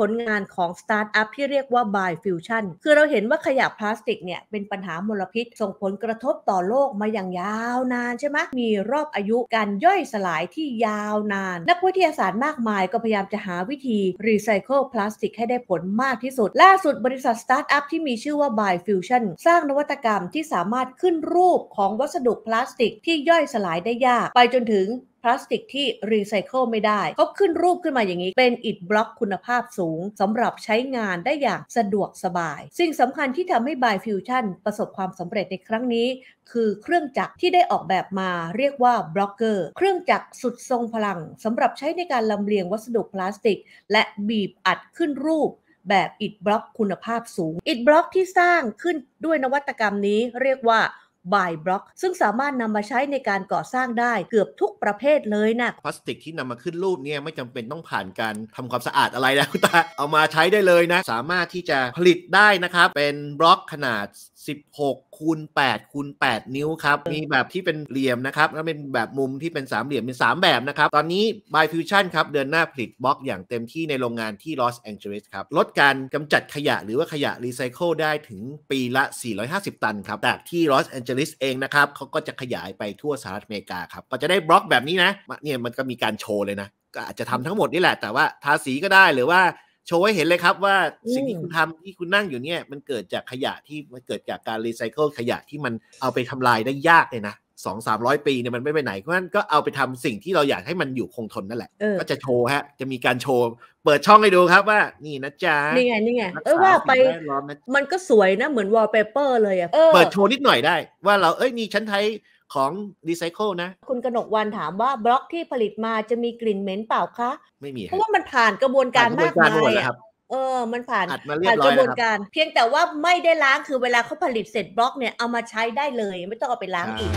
ผลงานของสตาร์ทอัพที่เรียกว่า Biofusion คือเราเห็นว่าขยะพลาสติกเนี่ยเป็นปัญหามลพิษ ส่งผลกระทบต่อโลกมาอย่างยาวนานใช่ไหม มีรอบอายุการย่อยสลายที่ยาวนาน นักวิทยาศาสตร์มากมายก็พยายามจะหาวิธีรีไซเคิลพลาสติกให้ได้ผลมากที่สุด ล่าสุดบริษัทสตาร์ทอัพที่มีชื่อว่า Biofusion สร้างนวัตกรรมที่สามารถขึ้นรูปของวัสดุพลาสติก ที่ย่อยสลายได้ยากไปจนถึงพลาสติกที่รีไซเคิลไม่ได้เขาขึ้นรูปขึ้นมาอย่างนี้ เป็นอิฐบล็อกคุณภาพสูงสำหรับใช้งานได้อย่างสะดวกสบาย สิ่งสำคัญที่ทำให้บายฟิวชั่นประสบความสำเร็จในครั้งนี้ คือเครื่องจักรที่ได้ออกแบบมาเรียกว่าบล็อกเกอร์เครื่องจักรสุดทรงพลังสำหรับใช้ในการลำเลียงวัสดุพลาสติก และบีบอัดขึ้นรูปแบบอิฐบล็อกคุณภาพสูงอิฐบล็อกที่สร้างขึ้นด้วยนวัตกรรมนี้ เรียกว่าบายบล็อกซึ่งสามารถนำมาใช้ในการก่อสร้างได้เกือบทุกประเภทเลยนะพลาสติกที่นำมาขึ้นรูปเนี่ยไม่จำเป็นต้องผ่านการทำความสะอาดอะไรแล้วตาเอามาใช้ได้เลยนะ สามารถที่จะผลิตได้นะครับ เป็นบล็อกขนาด 16คูณ8คูณ8นิ้วครับ มีแบบที่เป็นเหลี่ยมนะครับ แล้วเป็นแบบมุมที่เป็นสามเหลี่ยมเป็น 3 แบบนะครับ ตอนนี้ By Fusion ครับเดือนหน้าผลิตบล็อกอย่างเต็มที่ในโรงงานที่ลอสแองเจลิสครับลดการกำจัดขยะหรือว่าขยะรีไซเคิลได้ถึงปีละ 450 ตันครับแต่ที่ลอสแองเจจลิสเองนะครับเขาก็จะขยายไปทั่วสหรัฐอเมริกาครับ ก็จะได้บล็อกแบบนี้นะเนี่ยมันก็มีการโชว์เลยนะ ก็อาจจะทำทั้งหมดนี่แหละ แต่ว่าทาสีก็ได้หรือว่าโชว์ให้เห็นเลยครับว่า สิ่งที่คุณทำที่คุณนั่งอยู่เนี่ยมันเกิดจากขยะที่ มันเกิดจากการรีไซเคิลขยะที่มันเอาไปทำลายได้ยากเลยนะสองสามร้อยปีเนี่ยมันไม่ไปไหน เพราะฉะนั้นก็เอาไปทำสิ่งที่เราอยากให้มันอยู่คงทนนั่นแหละ ก็จะโชว์ฮะจะมีการโชว์ เปิดช่องให้ดูครับว่า นี่นะจ๊ะนี่ไงนี่ไงเออว่าไปมันก็สวยนะเหมือนวอลเปเปอร์เลยอ่ะเปิดโชว์นิดหน่อยได้ ว่าเราเอ้ยนี่ชั้นไทยของรีไซเคิลนะ คุณกนกวันถามว่าบล็อกที่ผลิตมาจะมีกลิ่นเหม็นเปล่าคะ ไม่มีเพราะว่ามันผ่านกระบวนการมากมายครับเออ มันผ่านผ่านกระบวนการ เพียงแต่ว่าไม่ได้ล้าง คือเวลาเขาผลิตเสร็จบล็อกเนี่ย เอามาใช้ได้เลย ไม่ต้องเอาไปล้างอีก